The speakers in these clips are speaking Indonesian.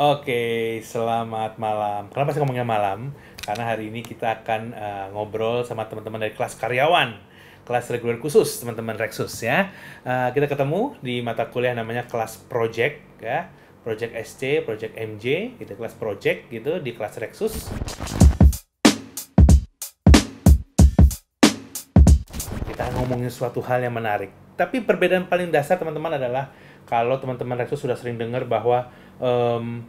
Oke, selamat malam. Kenapa sih ngomongnya malam? Karena hari ini kita akan uh, ngobrol sama teman-teman dari kelas karyawan, kelas reguler khusus, teman-teman Rexus ya. Uh, kita ketemu di mata kuliah namanya kelas project ya. Project SC, Project MJ, kita gitu, kelas project gitu di kelas Rexus. Kita ngomongin suatu hal yang menarik. Tapi perbedaan paling dasar teman-teman adalah kalau teman-teman Rexus sudah sering dengar bahwa um,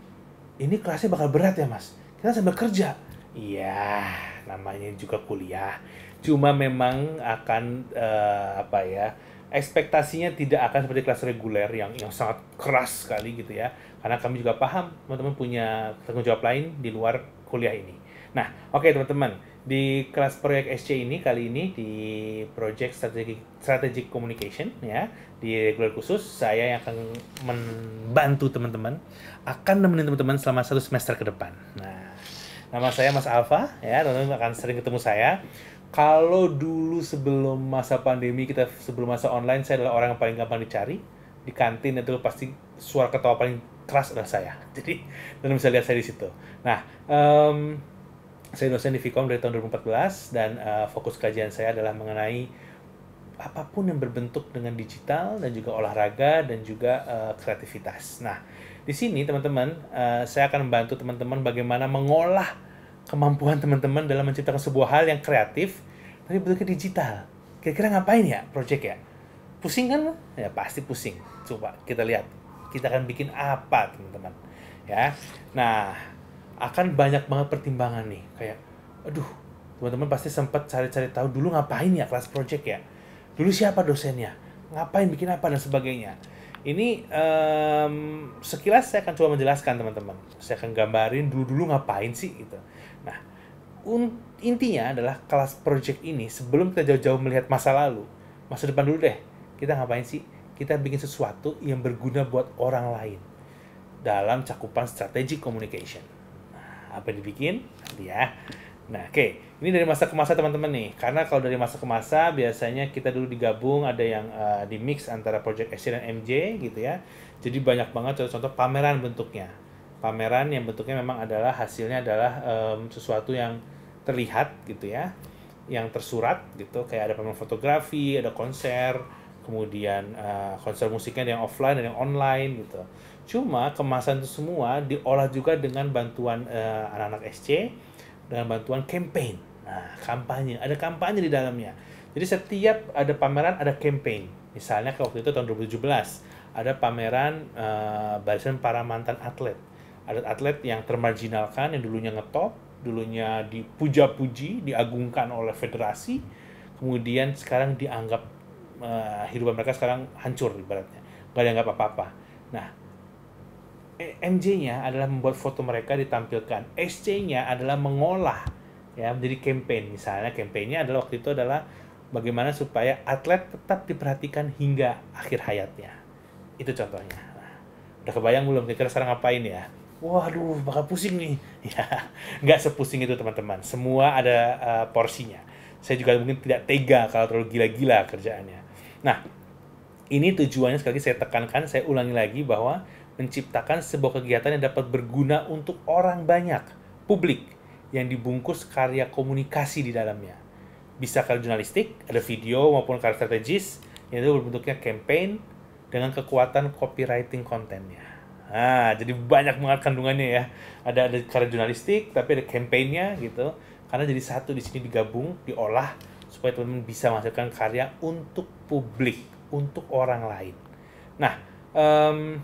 ini kelasnya bakal berat ya mas kita sambil kerja iya namanya juga kuliah cuma memang akan uh, apa ya ekspektasinya tidak akan seperti kelas reguler yang yang sangat keras sekali gitu ya karena kami juga paham teman-teman punya tanggung jawab lain di luar kuliah ini nah oke okay, teman-teman di kelas proyek SC ini kali ini di Project Strategic, Strategic Communication ya di regular khusus saya yang akan membantu teman-teman akan nemenin teman-teman selama satu semester ke depan. Nah, nama saya Mas Alfa ya teman-teman akan sering ketemu saya. Kalau dulu sebelum masa pandemi kita sebelum masa online saya adalah orang yang paling gampang dicari di kantin itu pasti suara ketawa paling keras adalah saya. Jadi teman bisa lihat saya di situ. Nah, um, saya dosen di Vkom dari tahun 2014 dan uh, fokus kajian saya adalah mengenai apapun yang berbentuk dengan digital dan juga olahraga dan juga uh, kreativitas. Nah, di sini teman-teman uh, saya akan membantu teman-teman bagaimana mengolah kemampuan teman-teman dalam menciptakan sebuah hal yang kreatif tapi bentuknya digital. Kira-kira ngapain ya project ya? Pusing kan? Ya pasti pusing. Coba kita lihat. Kita akan bikin apa, teman-teman. Ya. Nah, akan banyak banget pertimbangan nih kayak aduh teman-teman pasti sempat cari-cari tahu dulu ngapain ya kelas project ya dulu siapa dosennya ngapain bikin apa dan sebagainya ini um, sekilas saya akan coba menjelaskan teman-teman saya akan gambarin dulu-dulu ngapain sih gitu nah intinya adalah kelas project ini sebelum kita jauh-jauh melihat masa lalu masa depan dulu deh kita ngapain sih kita bikin sesuatu yang berguna buat orang lain dalam cakupan strategic communication apa yang dibikin nanti ya. Nah, oke. Okay. Ini dari masa ke masa teman-teman nih. Karena kalau dari masa ke masa biasanya kita dulu digabung ada yang uh, di mix antara Project Asia dan MJ gitu ya. Jadi banyak banget contoh-contoh pameran bentuknya. Pameran yang bentuknya memang adalah hasilnya adalah um, sesuatu yang terlihat gitu ya, yang tersurat gitu. Kayak ada pameran fotografi, ada konser, kemudian uh, konser musiknya ada yang offline dan yang online gitu. Cuma kemasan itu semua diolah juga dengan bantuan uh, anak-anak SC, dengan bantuan campaign. Nah, kampanye, ada kampanye di dalamnya. Jadi setiap ada pameran ada campaign. Misalnya waktu itu tahun 2017 ada pameran uh, barisan para mantan atlet. Ada atlet yang termarginalkan yang dulunya ngetop, dulunya dipuja-puji, diagungkan oleh federasi, kemudian sekarang dianggap uh, hidupan mereka sekarang hancur ibaratnya. Gak dianggap apa-apa. Nah, MJ-nya adalah membuat foto mereka ditampilkan. SC-nya adalah mengolah ya menjadi campaign. Misalnya campaign-nya adalah waktu itu adalah bagaimana supaya atlet tetap diperhatikan hingga akhir hayatnya. Itu contohnya. Nah, udah kebayang belum kira-kira sekarang ngapain ya? Waduh, bakal pusing nih. Ya, nggak sepusing itu teman-teman. Semua ada uh, porsinya. Saya juga mungkin tidak tega kalau terlalu gila-gila kerjaannya. Nah, ini tujuannya sekali lagi saya tekankan, saya ulangi lagi bahwa menciptakan sebuah kegiatan yang dapat berguna untuk orang banyak, publik, yang dibungkus karya komunikasi di dalamnya. Bisa karya jurnalistik, ada video maupun karya strategis, yaitu berbentuknya campaign dengan kekuatan copywriting kontennya. Nah, jadi banyak banget kandungannya ya. Ada ada karya jurnalistik, tapi ada campaignnya gitu. Karena jadi satu di sini digabung, diolah supaya teman-teman bisa menghasilkan karya untuk publik, untuk orang lain. Nah, um,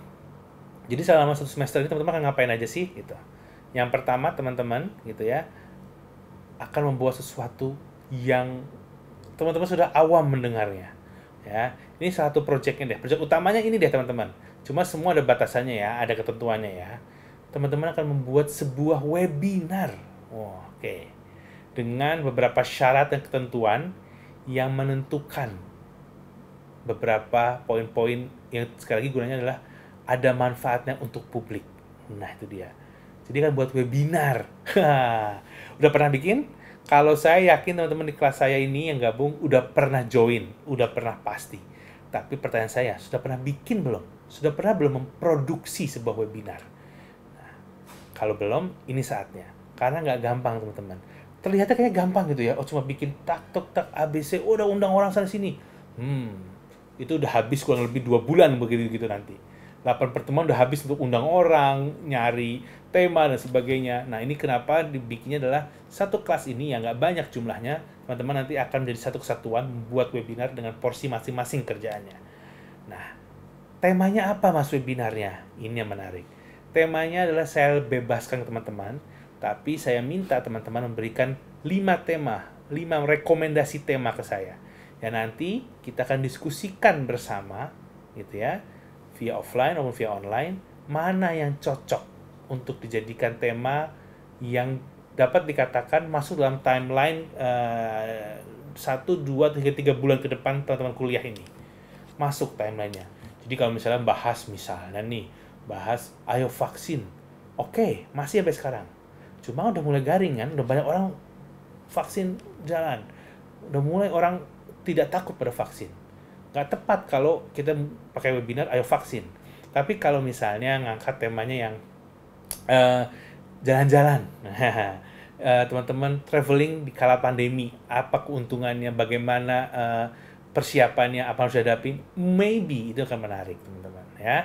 jadi selama satu semester ini teman-teman akan ngapain aja sih gitu. Yang pertama teman-teman gitu ya akan membuat sesuatu yang teman-teman sudah awam mendengarnya. Ya, ini satu projectnya deh. Project utamanya ini deh teman-teman. Cuma semua ada batasannya ya, ada ketentuannya ya. Teman-teman akan membuat sebuah webinar. Oh, Oke. Okay. Dengan beberapa syarat dan ketentuan yang menentukan beberapa poin-poin yang sekali lagi gunanya adalah ada manfaatnya untuk publik. Nah, itu dia. Jadi kan buat webinar. udah pernah bikin? Kalau saya yakin teman-teman di kelas saya ini yang gabung udah pernah join, udah pernah pasti. Tapi pertanyaan saya, sudah pernah bikin belum? Sudah pernah belum memproduksi sebuah webinar? Nah, kalau belum, ini saatnya. Karena nggak gampang, teman-teman. Terlihatnya kayak gampang gitu ya. Oh, cuma bikin tak, tok, tak, ABC. Oh, udah undang orang sana-sini. Hmm, itu udah habis kurang lebih dua bulan begitu-gitu nanti 8 pertemuan udah habis untuk undang orang, nyari tema dan sebagainya. Nah ini kenapa dibikinnya adalah satu kelas ini yang nggak banyak jumlahnya, teman-teman nanti akan menjadi satu kesatuan membuat webinar dengan porsi masing-masing kerjaannya. Nah, temanya apa mas webinarnya? Ini yang menarik. Temanya adalah saya bebaskan teman-teman, tapi saya minta teman-teman memberikan 5 tema, 5 rekomendasi tema ke saya. Ya nanti kita akan diskusikan bersama gitu ya via offline maupun via online, mana yang cocok untuk dijadikan tema yang dapat dikatakan masuk dalam timeline uh, 1, 2, 3, 3 bulan ke depan teman-teman kuliah ini. Masuk timelinenya. Jadi kalau misalnya bahas misalnya nih, bahas ayo vaksin. Oke, okay, masih sampai sekarang. Cuma udah mulai garing kan, udah banyak orang vaksin jalan. Udah mulai orang tidak takut pada vaksin nggak tepat kalau kita pakai webinar ayo vaksin. Tapi kalau misalnya ngangkat temanya yang eh, jalan-jalan, uh, teman-teman uh, traveling di kala pandemi, apa keuntungannya, bagaimana uh, persiapannya, apa harus dihadapi, maybe itu akan menarik teman-teman ya.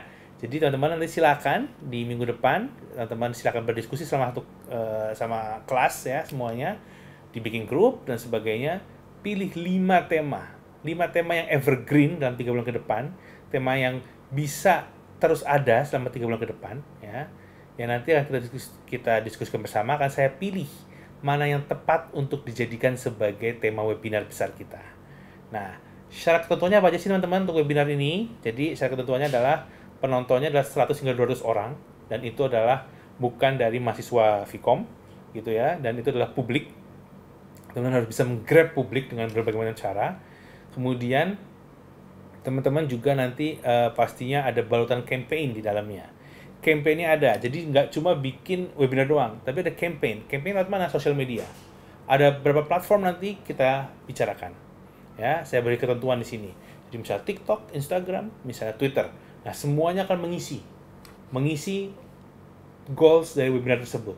Jadi teman-teman nanti silakan di minggu depan teman-teman silakan berdiskusi sama satu uh, sama kelas ya semuanya dibikin grup dan sebagainya pilih lima tema lima tema yang evergreen dalam tiga bulan ke depan, tema yang bisa terus ada selama tiga bulan ke depan, ya. Yang nanti akan kita, diskus, kita diskusikan bersama, akan saya pilih mana yang tepat untuk dijadikan sebagai tema webinar besar kita. Nah, syarat ketentuannya apa aja sih teman-teman untuk webinar ini? Jadi syarat ketentuannya adalah penontonnya adalah 100 hingga 200 orang dan itu adalah bukan dari mahasiswa Vkom gitu ya dan itu adalah publik teman harus bisa menggrab publik dengan berbagai macam cara Kemudian teman-teman juga nanti uh, pastinya ada balutan campaign di dalamnya. Campaignnya ada, jadi nggak cuma bikin webinar doang, tapi ada campaign. Campaign lewat mana? Sosial media. Ada beberapa platform nanti kita bicarakan. Ya, saya beri ketentuan di sini. Jadi misalnya TikTok, Instagram, misalnya Twitter. Nah, semuanya akan mengisi. Mengisi goals dari webinar tersebut.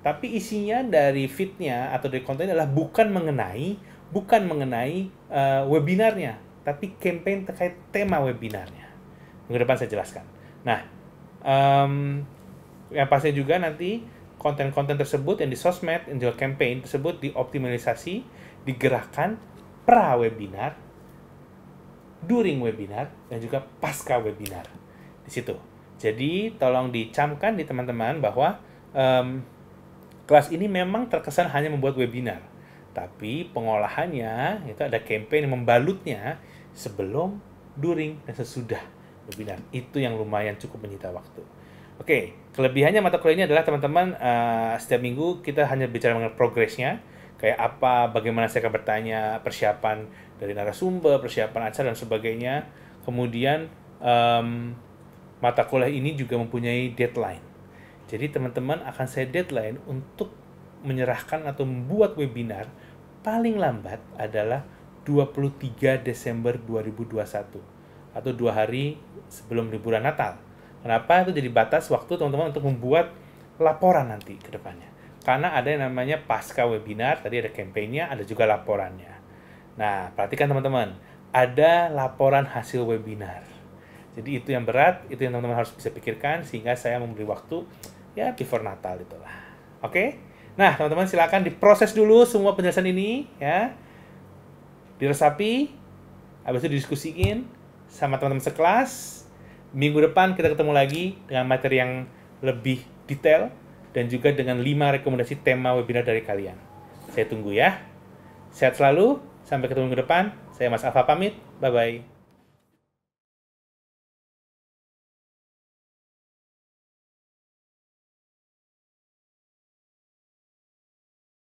Tapi isinya dari fitnya atau dari kontennya adalah bukan mengenai bukan mengenai uh, webinarnya, tapi campaign terkait tema webinarnya. Minggu depan saya jelaskan. Nah, um, yang pasti juga nanti konten-konten tersebut yang di sosmed, yang di campaign tersebut dioptimalisasi, digerakkan pra webinar, during webinar, dan juga pasca webinar di situ. Jadi tolong dicamkan di teman-teman bahwa um, kelas ini memang terkesan hanya membuat webinar tapi pengolahannya itu ada campaign yang membalutnya sebelum, during, dan sesudah webinar. Itu yang lumayan cukup menyita waktu. Oke, kelebihannya mata kuliah ini adalah teman-teman uh, setiap minggu kita hanya bicara mengenai progresnya, kayak apa, bagaimana saya akan bertanya, persiapan dari narasumber, persiapan acara dan sebagainya. Kemudian um, mata kuliah ini juga mempunyai deadline. Jadi teman-teman akan saya deadline untuk menyerahkan atau membuat webinar paling lambat adalah 23 Desember 2021 atau dua hari sebelum liburan Natal. Kenapa itu jadi batas waktu teman-teman untuk membuat laporan nanti ke depannya? Karena ada yang namanya pasca webinar, tadi ada kampanyenya, ada juga laporannya. Nah, perhatikan teman-teman, ada laporan hasil webinar. Jadi itu yang berat, itu yang teman-teman harus bisa pikirkan sehingga saya memberi waktu ya before Natal itulah. Oke? Okay? Nah, teman-teman silakan diproses dulu semua penjelasan ini ya. Diresapi, habis itu didiskusikan sama teman-teman sekelas. Minggu depan kita ketemu lagi dengan materi yang lebih detail dan juga dengan lima rekomendasi tema webinar dari kalian. Saya tunggu ya. Sehat selalu, sampai ketemu minggu depan. Saya Mas Alfa pamit. Bye bye.